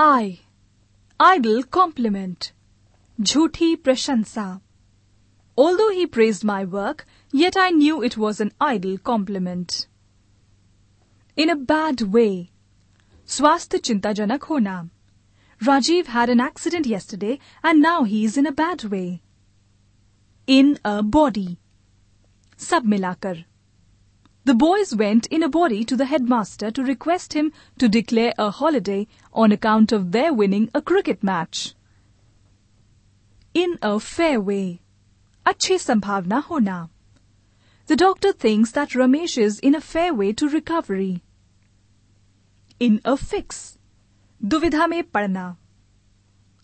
I. Idle compliment. Jhuthi prashansa. Although he praised my work, yet I knew it was an idle compliment. In a bad way. Swasth chintajanak hona. Rajiv had an accident yesterday and now he is in a bad way. In a body. Sab milakar. The boys went in a body to the headmaster to request him to declare a holiday on account of their winning a cricket match. In a fair way. Achhi sambhavna hona. The doctor thinks that Ramesh is in a fair way to recovery. In a fix. Duvidha mein padna.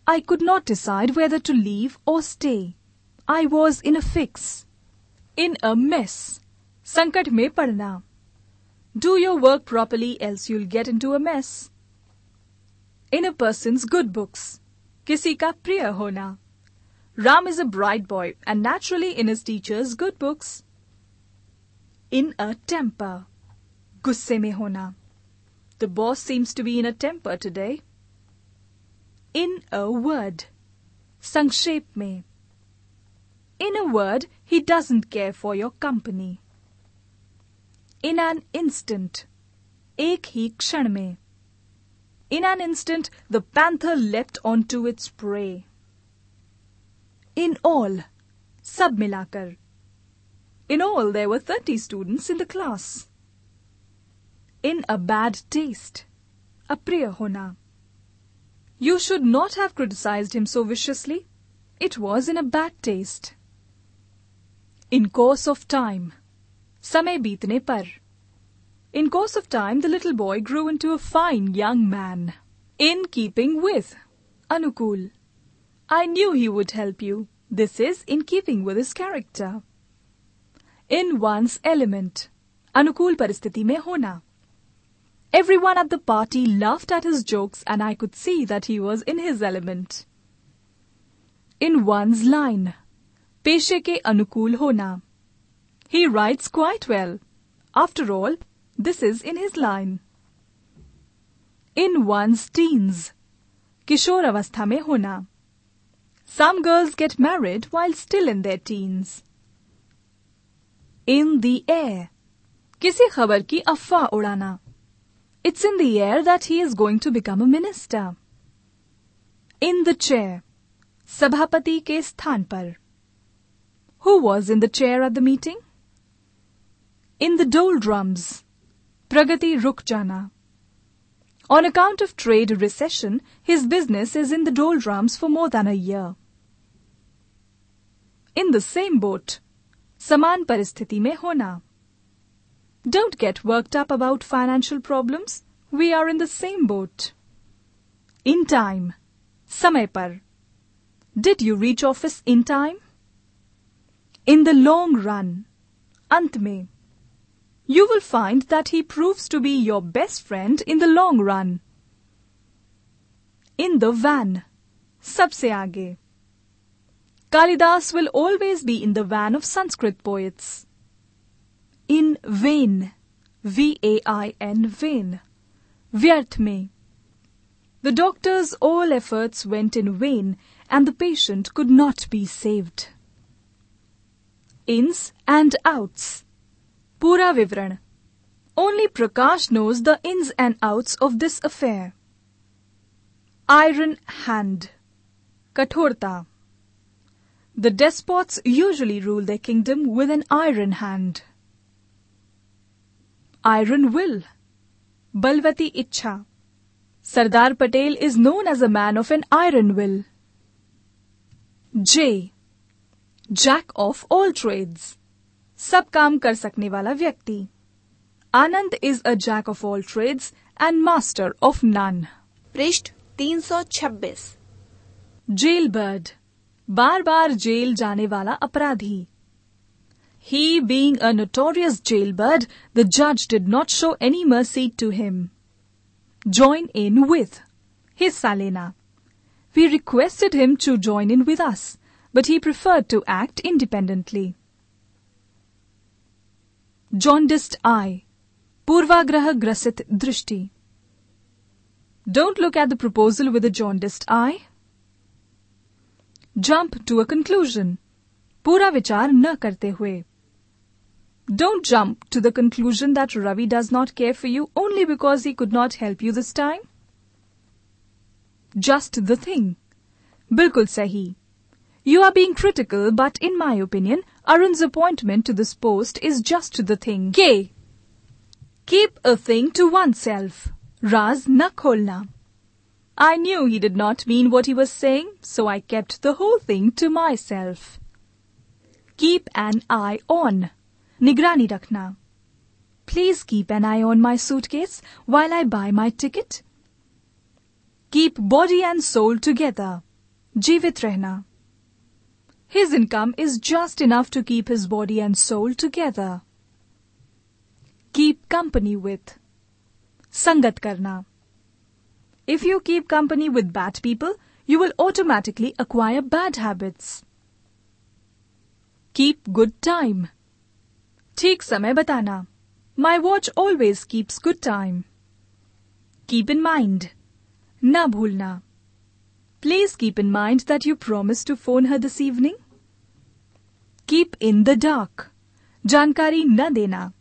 I could not decide whether to leave or stay. I was in a fix. In a mess. संकट में पड़ना Do your work properly, else you'll get into a mess. In a person's good books. Kisi ka priya hona. Ram is a bright boy and naturally in his teacher's good books. In a temper. Gusse mein hona. The boss seems to be in a temper today. In a word. Sankshep mein. In a word, he doesn't care for your company in an instant. Ek hi kshan mein. In an instant, the panther leapt onto its prey. In all, sab milakar. In all, there were 30 students in the class. In a bad taste, apriya hona. You should not have criticized him so viciously. It was in a bad taste. In course of time, in course of time, the little boy grew into a fine young man. In keeping with Anukul. I knew he would help you. This is in keeping with his character. In one's element. Anukul paristhiti mein hona. Everyone at the party laughed at his jokes and I could see that he was in his element. In one's line. Peshe ke anukul hona. He writes quite well. After all, this is in his line. In one's teens. Kishore avastha mein hona. Some girls get married while still in their teens. In the air. किसी खबर की अफवाह उड़ाना. It's in the air that he is going to become a minister. In the chair. सभापति के स्थान पर. Who was in the chair at the meeting? In the doldrums, Pragati Rukjana. jana. On account of trade recession, his business is in the doldrums for more than a year. In the same boat, saman paristhiti में hona. Don't get worked up about financial problems. We are in the same boat. In time, samay par. Did you reach office in time? In the long run, अंत you will find that he proves to be your best friend in the long run. In the van. Sabse aage. Kalidas will always be in the van of Sanskrit poets. In vain. V-A-I-N, vain. Vyarth mein. The doctor's all efforts went in vain and the patient could not be saved. Ins and outs. Pura vivran, Only Prakash knows the ins and outs of this affair. Iron hand. Kathorta. The despots usually rule their kingdom with an iron hand. Iron will. Balvati itcha. Sardar Patel is known as a man of an iron will. J. Jack of all trades. सब काम कर सकने वाला व्यक्ति Anand is a jack of all trades and master of none पृष्ठ 326 jailbird बार बार जेल जाने वाला अपराधी He being a notorious jailbird, the judge did not show any mercy to him. Join in with Hissa lena. We requested him to join in with us, but he preferred to act independently. jaundiced eye, purvagraha grasit drishti. Don't look at the proposal with a jaundiced eye. Jump to a conclusion. Pura vichar na karte hue. Don't jump to the conclusion that Ravi does not care for you only because he could not help you this time. Just the thing. Bilkul sahi. You are being critical, but in my opinion, Arun's appointment to this post is just the thing. K. Keep a thing to oneself. Raz na I knew he did not mean what he was saying, so I kept the whole thing to myself. Keep an eye on. Nigrani rakhna. Please keep an eye on my suitcase while I buy my ticket. Keep body and soul together. Jivit rehna. His income is just enough to keep his body and soul together. Keep company with. Sangat karna. If you keep company with bad people, you will automatically acquire bad habits. Keep good time. ठीक समय बताना. My watch always keeps good time. Keep in mind. ना भूलना. Please keep in mind that you promised to phone her this evening. Keep in the dark. Jankari na dena.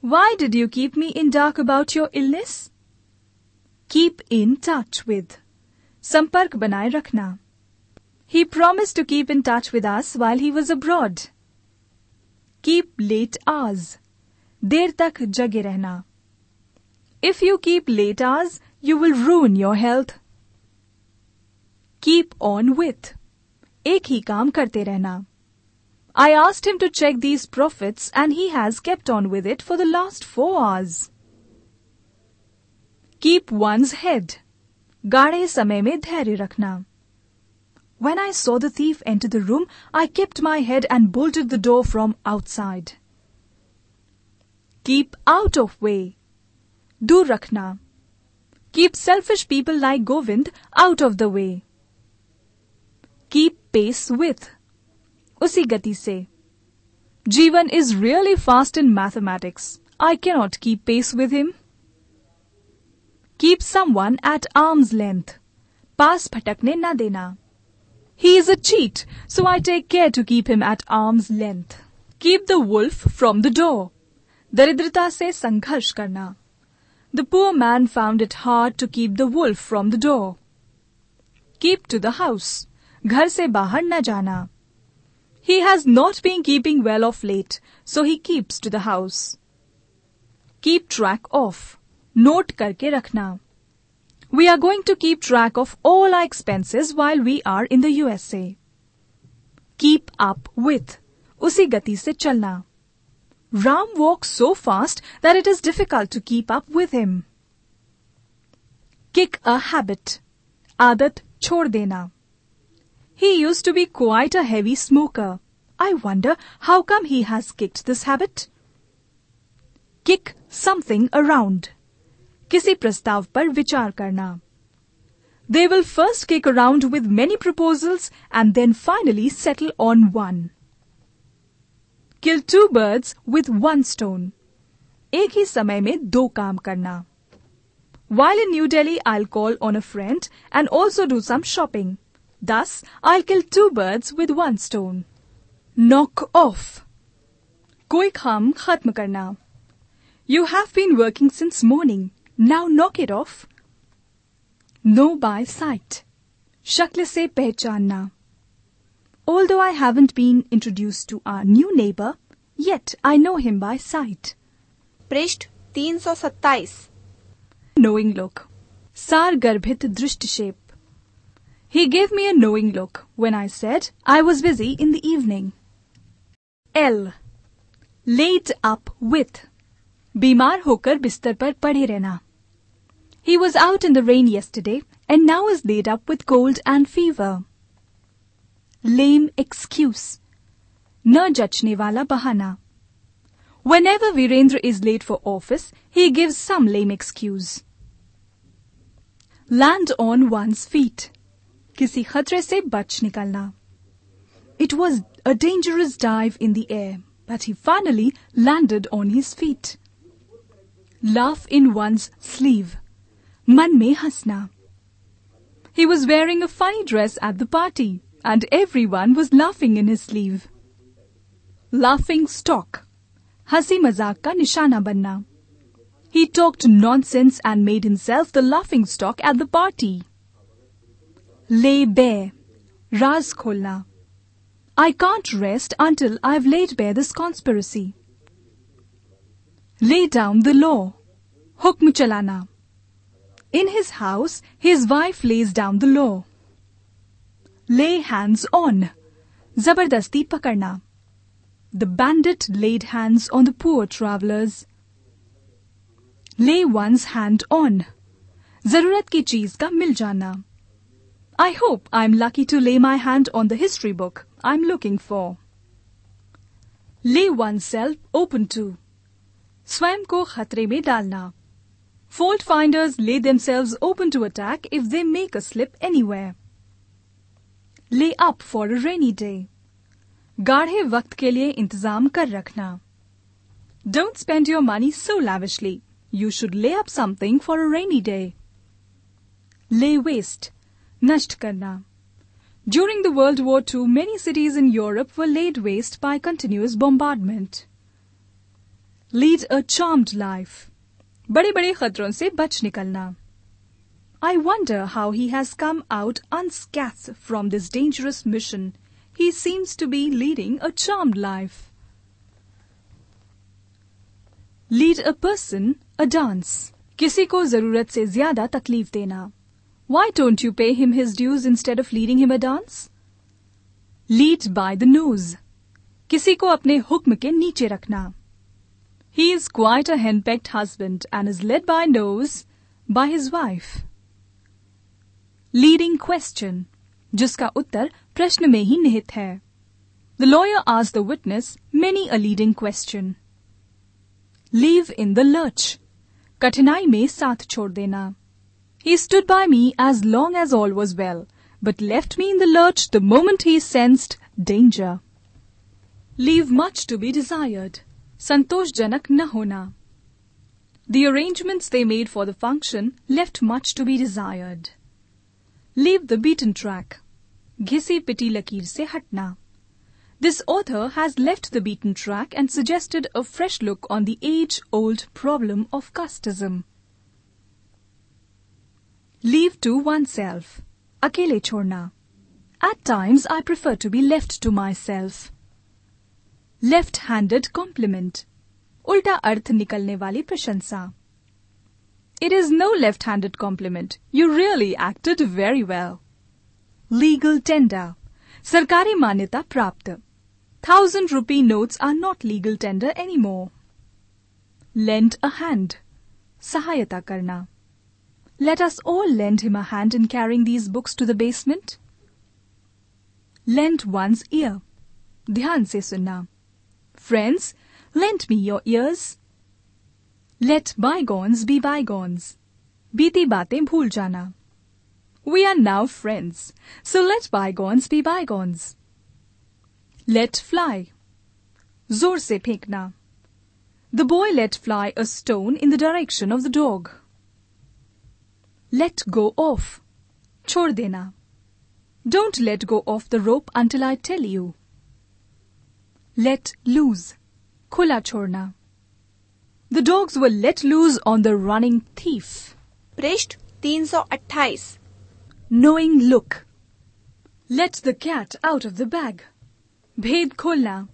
Why did you keep me in dark about your illness? Keep in touch with. Sampark banai rakhna. He promised to keep in touch with us while he was abroad. Keep late hours. देर तक जगे रहना. If you keep late hours, you will ruin your health. Keep on with, ek hi काम karte rehna. I asked him to check these profits and he has kept on with it for the last four hours. Keep one's head. गाढ़े samay में धैर्य रखना. When I saw the thief enter the room, I kept my head and bolted the door from outside. Keep out of way. do रखना. Keep selfish people like Govind out of the way keep pace with. उसी गति से. Jeevan is really fast in mathematics. I cannot keep pace with him. Keep someone at arm's length. Pass भटकने ना देना. He is a cheat, so I take care to keep him at arm's length. Keep the wolf from the door. दरिद्रता से संघर्ष करना. The poor man found it hard to keep the wolf from the door. Keep to the house. घर से बाहर न जाना ही has not been keeping well of late so he keeps to the house keep track of note करके रखना we are going to keep track of all our expenses while we are in the USA keep up with उसी गति से चलना Ram walk so fast that it is difficult to keep up with him kick a habit आदत छोड़ देना He used to be quite a heavy smoker. I wonder how come he has kicked this habit. Kick something around. किसी प्रस्ताव पर विचार करना. They will first kick around with many proposals and then finally settle on one. Kill two birds with one stone. एक ही समय में दो काम करना. While in New Delhi, I'll call on a friend and also do some shopping. Thus, I'll kill two birds with one stone. Knock off. Koi kham खत्म karna. You have been working since morning. Now knock it off. Know by sight. se से पहचानना. Although I haven't been introduced to our new neighbor, yet I know him by sight. पृष्ठ 327 Knowing look. garbhit गर्भित shape. He gave me a knowing look when I said I was busy in the evening. L. Laid up with. बीमार होकर बिस्तर par पड़े रहना. He was out in the rain yesterday and now is laid up with cold and fever. Lame excuse. न जचने wala bahana. Whenever Virendra is late for office, he gives some lame excuse. Land on one's feet. किसी खतरे से बच निकलना It was a dangerous dive in the air, but he finally landed on his feet. Laugh in one's sleeve. Man mein hasna. He was wearing a funny dress at the party, and everyone was laughing in his sleeve. Laughing stock. Hasi mazak nishana banna. He talked nonsense and made himself the laughing stock at the party lay bare, raz kholna. I can't rest until I've laid bare this conspiracy. Lay down the law, hukm chalana. In his house, his wife lays down the law. Lay hands on, zabardasti pakarna. The bandit laid hands on the poor travelers. Lay one's hand on, zarurat ki cheez ka mil jana. I hope I'm lucky to lay my hand on the history book I'm looking for. Lay oneself open to. Swam khatre mein dalna. Fault finders lay themselves open to attack if they make a slip anywhere. Lay up for a rainy day. Gaadhe vakt ke liye intizam kar rakhna. Don't spend your money so lavishly. You should lay up something for a rainy day. Lay waste. Nasht karna. During the World War II, many cities in Europe were laid waste by continuous bombardment. Lead a charmed life. बड़े बड़े खतरों se bach nikalna. I wonder how he has come out unscathed from this dangerous mission. He seems to be leading a charmed life. Lead a person a dance. Kisi ko zarurat se zyada takleef dena. Why don't you pay him his dues instead of leading him a dance? Lead by the nose. किसी को अपने हुक्म के नीचे रखना. He is quite a henpecked husband and is led by nose by his wife. Leading question, जिसका उत्तर प्रश्न में ही निहित है. The lawyer asked the witness many a leading question. Leave in the lurch. कठिनाई में साथ छोड़ देना. He stood by me as long as all was well, but left me in the lurch the moment he sensed danger. Leave much to be desired. Santosh Janak Nahona. The arrangements they made for the function left much to be desired. Leave the beaten track. Ghisi piti lakir se hatna. This author has left the beaten track and suggested a fresh look on the age old problem of casteism. Leave to oneself. Akele chorna. At times I prefer to be left to myself. Left-handed compliment. Ulta arth nikalne wali prashansa. It is no left-handed compliment. You really acted very well. Legal tender. Sarkari manyata prapta. Thousand rupee notes are not legal tender anymore. Lend a hand. Sahayata karna. Let us all lend him a hand in carrying these books to the basement. Lend one's ear. Dhyan se sunna. Friends, lend me your ears. Let bygones be bygones. Biti baatein bhool jana. We are now friends, so let bygones be bygones. Let fly. Zor se phekna. The boy let fly a stone in the direction of the dog let go off. chordena. Don't let go of the rope until I tell you. Let loose. kula chorna. The dogs were let loose on the running thief. Prisht 328. Knowing look. Let the cat out of the bag. Bhed kholna.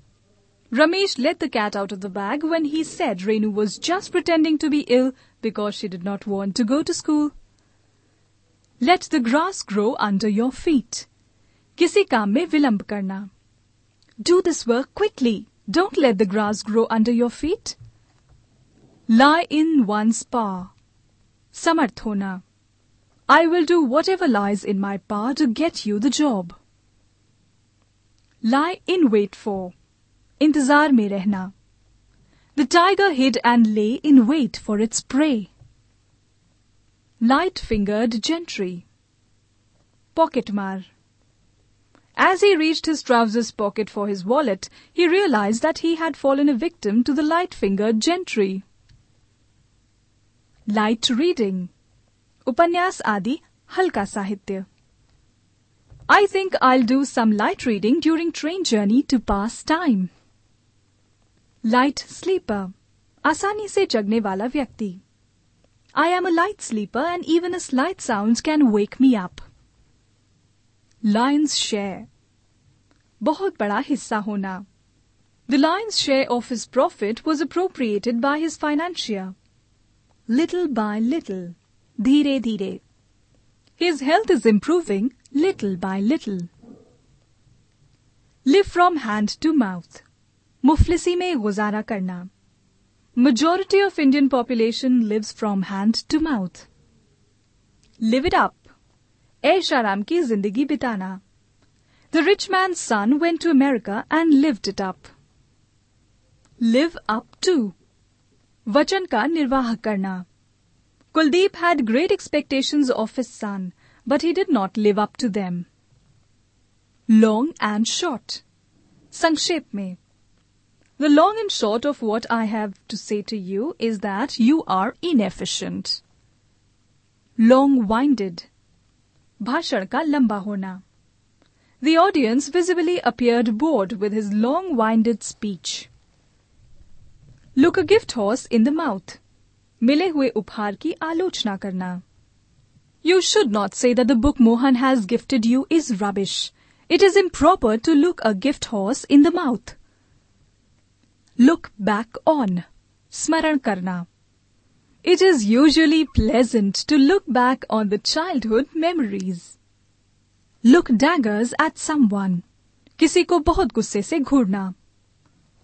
Ramesh let the cat out of the bag when he said Renu was just pretending to be ill because she did not want to go to school. Let the grass grow under your feet किसी काम में विलंब करना do this work quickly don't let the grass grow under your feet lie in one's power. Samarth hona. I will do whatever lies in my power to get you the job. Lie in wait for. Intizar me rehna. The tiger hid and lay in wait for its prey. Light-fingered gentry. Pocketmar. As he reached his trousers pocket for his wallet, he realized that he had fallen a victim to the light-fingered gentry. Light reading. Upanyas Adi Halka Sahitya. I think I'll do some light reading during train journey to pass time. Light sleeper. asani se jagne wala vyakti. I am a light sleeper and even a slight sounds can wake me up. Lion's share बहुत बड़ा हिस्सा होना The lion's share of his profit was appropriated by his financier. Little by little. Dhire dhire. His health is improving little by little. Live from hand to mouth. मुफलिसी में गुजारा करना Majority of Indian population lives from hand to mouth. Live it up. aisharam ki की जिंदगी बिताना. The rich man's son went to America and lived it up. Live up to. वचन का निर्वाह करना. Kuldeep had great expectations of his son, but he did not live up to them. Long and short. संक्षेप में the long and short of what I have to say to you is that you are inefficient. Long-winded. भाषण का लंबा होना. The audience visibly appeared bored with his long-winded speech. Look a gift horse in the mouth. मिले हुए उपहार की आलोचना करना. You should not say that the book Mohan has gifted you is rubbish. It is improper to look a gift horse in the mouth look back on. Smaran karna. It is usually pleasant to look back on the childhood memories. Look daggers at someone. किसी को बहुत गुस्से से घूरना.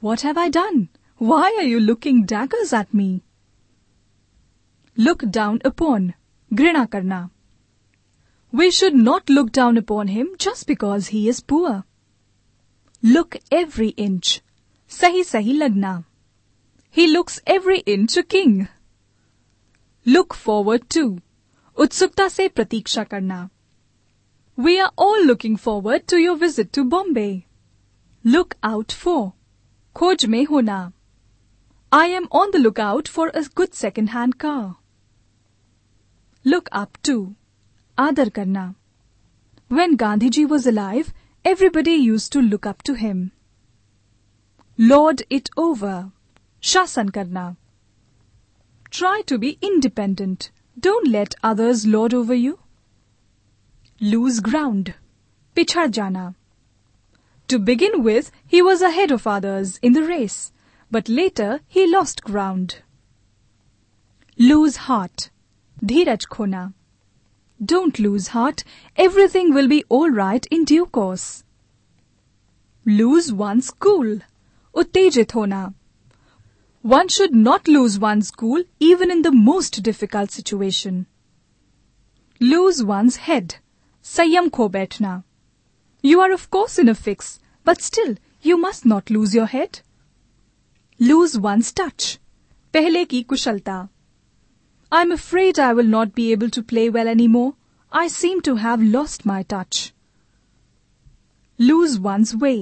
What have I done? Why are you looking daggers at me? Look down upon. grina करना. We should not look down upon him just because he is poor. Look every inch. सही सही लगना ही looks every inch king look forward to उत्सुकता से प्रतीक्षा करना we are all looking forward to your visit to Bombay look out for खोज में होना I am on the look out for a good second hand car look up to आदर करना When Gandhiji was alive, everybody used to look up to him lord it over, shasan karna. Try to be independent. Don't let others lord over you. Lose ground, pichhar jana. To begin with, he was ahead of others in the race, but later he lost ground. Lose heart, dhiraj khona. Don't lose heart. Everything will be all right in due course. Lose one's cool. उत्तेजित होना One should not lose one's cool even in the most difficult situation. Lose one's head. Sayam ko baithna. You are of course in a fix, but still you must not lose your head. Lose one's touch. Pehle ki kushalta. I'm afraid I will not be able to play well anymore. I seem to have lost my touch. Lose one's way.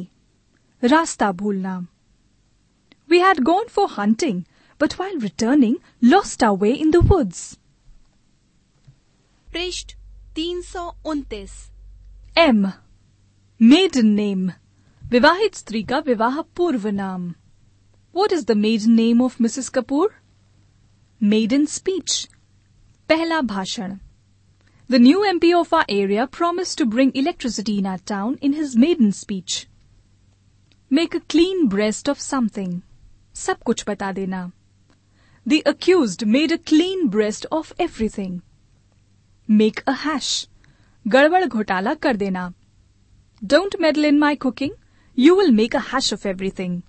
Rasta bhulna. We had gone for hunting, but while returning, lost our way in the woods. पृष्ठ 329 M, maiden name, विवाहित strika का विवाह What is the maiden name of Mrs. Kapoor? Maiden speech, pehla bhashan. The new MP of our area promised to bring electricity in our town in his maiden speech. Make a clean breast of something. सब कुछ बता देना the accused made a clean breast of everything make a hash गड़बड़ घोटाला कर देना don't meddle in my cooking you will make a hash of everything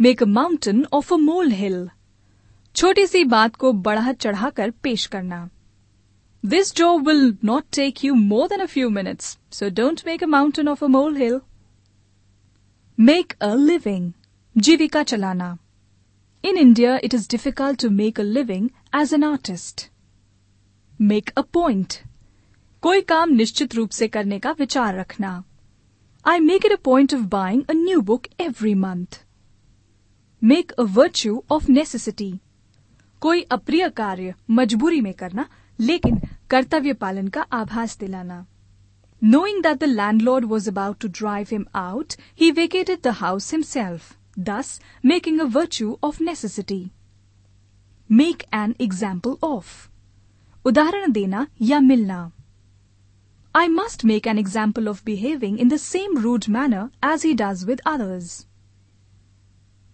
make a mountain of a molehill छोटी सी बात को बढ़ा चढ़ाकर पेश करना this job will not take you more than a few minutes so don't make a mountain of a molehill make a living Jivika Chalana In India, it is difficult to make a living as an artist. Make a point. कोई काम निश्चित रूप से करने का विचार रखना I make it a point of buying a new book every month. Make a virtue of necessity. कोई अप्रिय कार्य मजबूरी में करना लेकिन कर्तव्य पालन का आभास दिलाना Knowing that the landlord was about to drive him out, he vacated the house himself thus making a virtue of necessity. Make an example of, उदाहरण देना या मिलना I must make an example of behaving in the same rude manner as he does with others.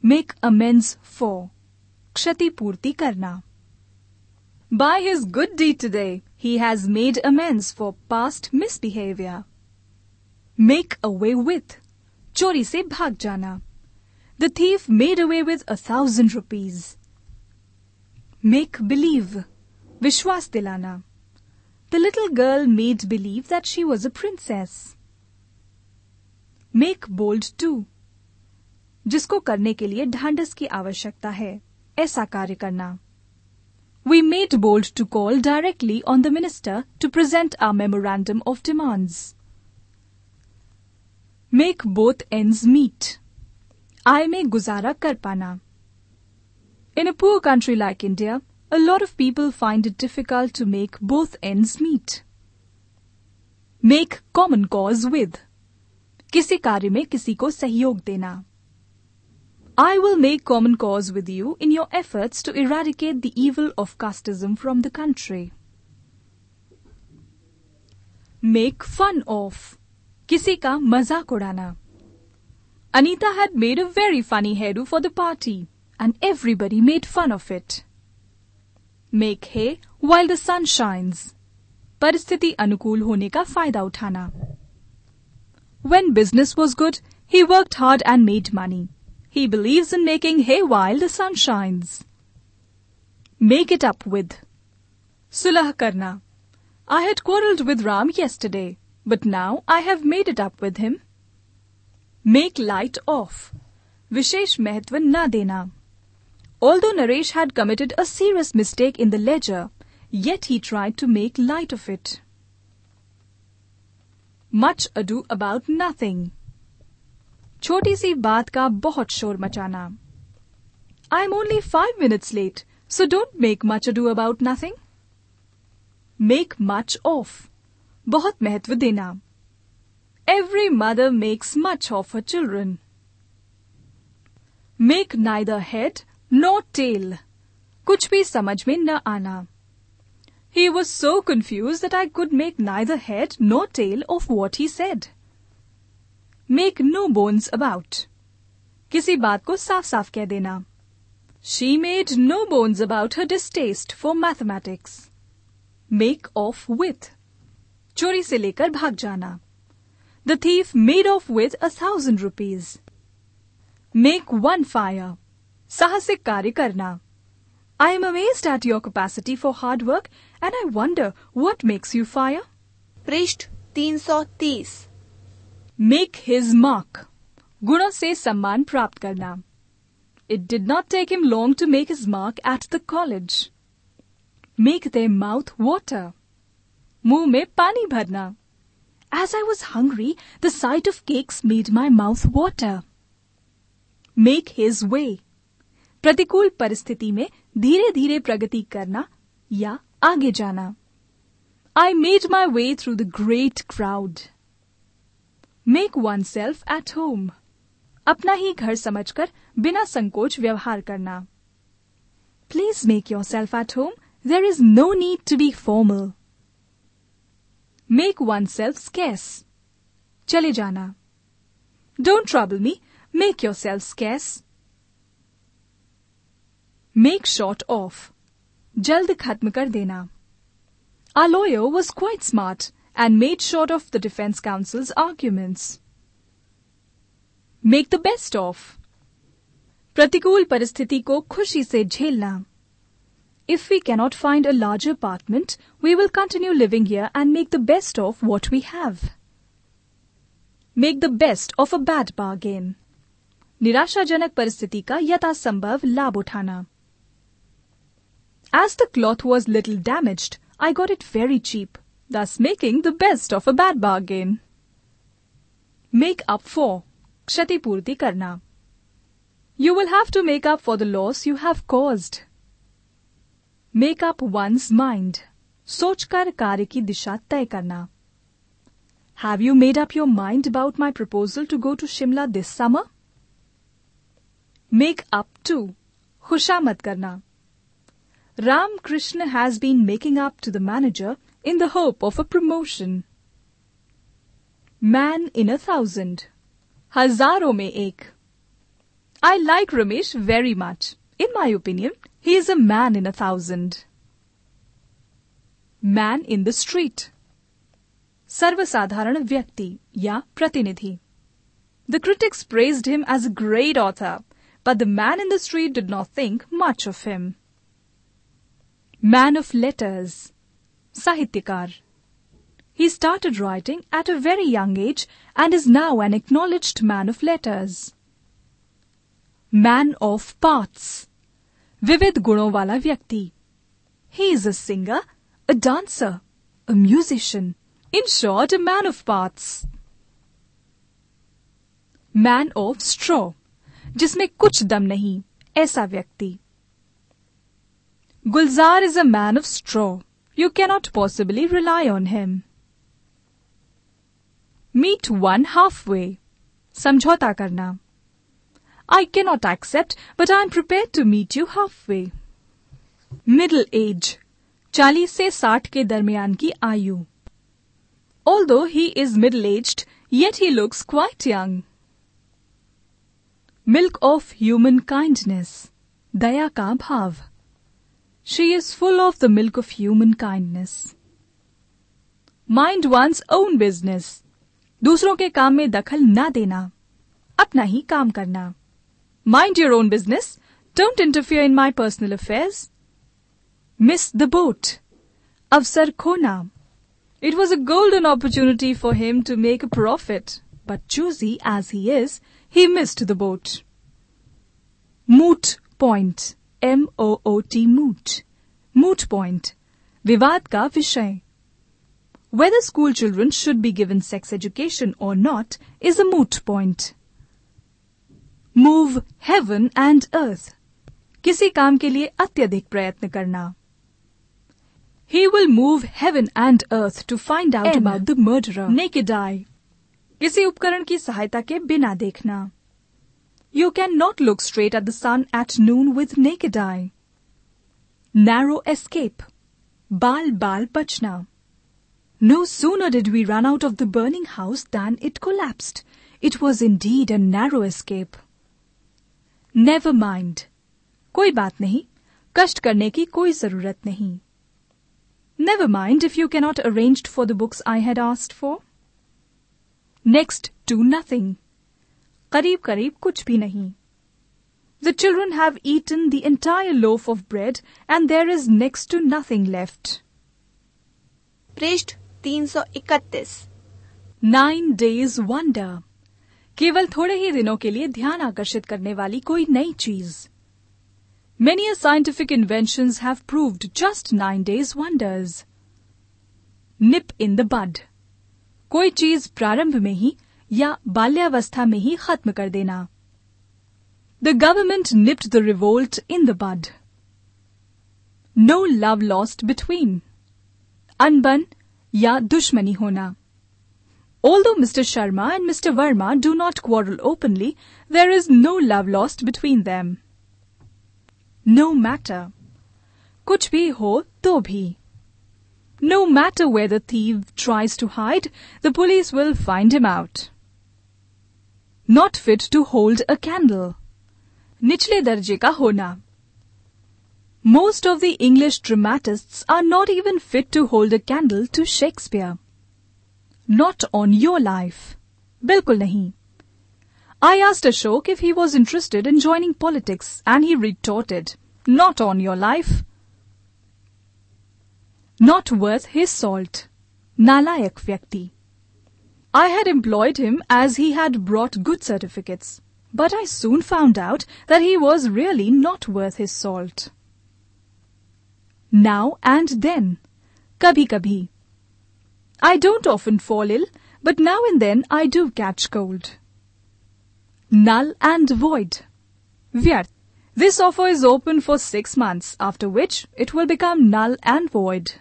Make amends for. Kshatipurti karna. By his good deed today, he has made amends for past misbehavior. Make away with. Chori se bhag jana. The thief made away with a thousand rupees. Make believe. Vishwas dilana. The little girl made believe that she was a princess. Make bold too. जिसको करने के लिए ढांढस की आवश्यकता है ऐसा कार्य करना we made bold to call directly on the minister to present our memorandum of demands make both ends meet आय में गुजारा कर In a poor country like India, a lot of people find it difficult to make both ends meet. Make common cause with. किसी कार्य में किसी को सहयोग देना I will make common cause with you in your efforts to eradicate the evil of casteism from the country. Make fun of. किसी का मजाक उड़ाना Anita had made a very funny hairdo for the party, and everybody made fun of it. Make hay while the sun shines. परिस्थिति अनुकूल होने का फायदा उठाना When business was good, he worked hard and made money. He believes in making hay while the sun shines. Make it up with. Sulah karna. I had quarreled with Ram yesterday, but now I have made it up with him Make light of, Vishesh Mahatva na dena. Although Naresh had committed a serious mistake in the ledger, yet he tried to make light of it. Much ado about nothing. छोटी सी बात का बहुत शोर मचाना I'm only five minutes late, so don't make much ado about nothing. Make much of, बहुत महत्व देना Every mother makes much of her children. Make neither head nor tail. Kuch bhi samajh mein na aana. He was so confused that I could make neither head nor tail of what he said. Make no bones about. किसी बात को साफ साफ कह देना She made no bones about her distaste for mathematics. Make off with. चोरी से लेकर भाग जाना the thief made off with a thousand rupees. Make one fire. Sahasik kari karna. I am amazed at your capacity for hard work and I wonder what makes you fire. पृष्ठ 330 Make his mark. गुणों से सम्मान प्राप्त करना. It did not take him long to make his mark at the college. Make their mouth water. mu me pani bharna. As I was hungry, the sight of cakes made my mouth water. Make his way प्रतिकूल परिस्थिति में धीरे धीरे प्रगति करना या आगे जाना I made my way through the great crowd make oneself at home अपना ही घर समझकर बिना संकोच व्यवहार करना please make yourself at home there is no need to be formal Make oneself scarce. Chale jana. Don't trouble me. Make yourself scarce. Make short off. Jald khatm kar dena. Our lawyer was quite smart and made short of the defense counsel's arguments. Make the best of. प्रतिकूल परिस्थिति को खुशी से झेलना if we cannot find a larger apartment, we will continue living here and make the best of what we have. Make the best of a bad bargain. निराशाजनक परिस्थिति का यथासंभव लाभ उठाना As the cloth was little damaged, I got it very cheap, thus making the best of a bad bargain. Make up for क्षतिपूर्ति करना You will have to make up for the loss you have caused. Make up one's mind सोचकर कार्य की दिशा तय करना have you made up your mind about my proposal to go to Shimla this summer make up to खुशामत करना Ramakrishna has been making up to the manager in the hope of a promotion. Man in a thousand. हजारों में एक. I like Ramesh very much. In my opinion, he is a man in a thousand. Man in the street. Sarvasadharan Vyakti ya Pratinidhi. The critics praised him as a great author, but the man in the street did not think much of him. Man of letters. Sahityakar. He started writing at a very young age and is now an acknowledged man of letters. Man of parts. विविध गुणों वाला व्यक्ति he is a singer a dancer a musician in short a man of parts man of straw जिसमें कुछ दम नहीं ऐसा व्यक्ति Gulzar is a man of straw you You possibly possibly on on meet one halfway समझौता करना I cannot accept, but I am prepared to meet you halfway. Middle age 40 से 60 के दरमियान की आयु Although he is middle-aged, yet he looks quite young. Milk of human kindness दया का भाव She is full of the milk of human kindness. Mind one's own business. दूसरों के काम में दखल ना देना अपना ही काम करना Mind your own business. Don't interfere in my personal affairs. Miss the boat. Avsar Khona. It was a golden opportunity for him to make a profit, but choosy as he is, he missed the boat. Moot point. M-O-O-T moot. Moot point. Vivad ka vishay. Whether school children should be given sex education or not is a moot point. Move heaven and earth किसी काम के लिए अत्यधिक प्रयत्न करना he will move heaven and earth to find out about the murder ने के आई किसी उपकरण की सहायता के बिना देखना you can not look straight at the sun at noon with naked eye narrow escape बाल बाल बचना no soon did we run out of the burning house than it collapsed it was indeed a narrow escape never mind कोई बात नहीं कष्ट करने की कोई जरूरत नहीं never mind if you cannot arrange for the books I had asked for next do nothing करीब करीब कुछ भी नहीं the children have eaten the entire loaf of bread and there is next to nothing left पृष्ठ तीन सौ इकतीस nine days one wonder केवल थोड़े ही दिनों के लिए ध्यान आकर्षित करने वाली कोई नई चीज many scientific invention have proved just nine days wonders nip in the bud कोई चीज प्रारंभ में ही या बाल्यावस्था में ही खत्म कर देना the government nipped the revolt in the bud no love lost between अनबन या दुश्मनी होना Although Mr. Sharma and Mr. Verma do not quarrel openly, there is no love lost between them. No matter. Kuch bhi ho to bhi. No matter where the thief tries to hide, the police will find him out. Not fit to hold a candle. Nichle darje ka hona. Most of the English dramatists are not even fit to hold a candle to Shakespeare not on your life. Bilkul nahi. I asked Ashok if he was interested in joining politics and he retorted, not on your life. Not worth his salt. Nalayak Vyakti. I had employed him as he had brought good certificates, but I soon found out that he was really not worth his salt. Now and then. Kabhi kabhi. I don't often fall ill, but now and then I do catch cold. Null and void. Vyarth. This offer is open for six months, after which it will become null and void.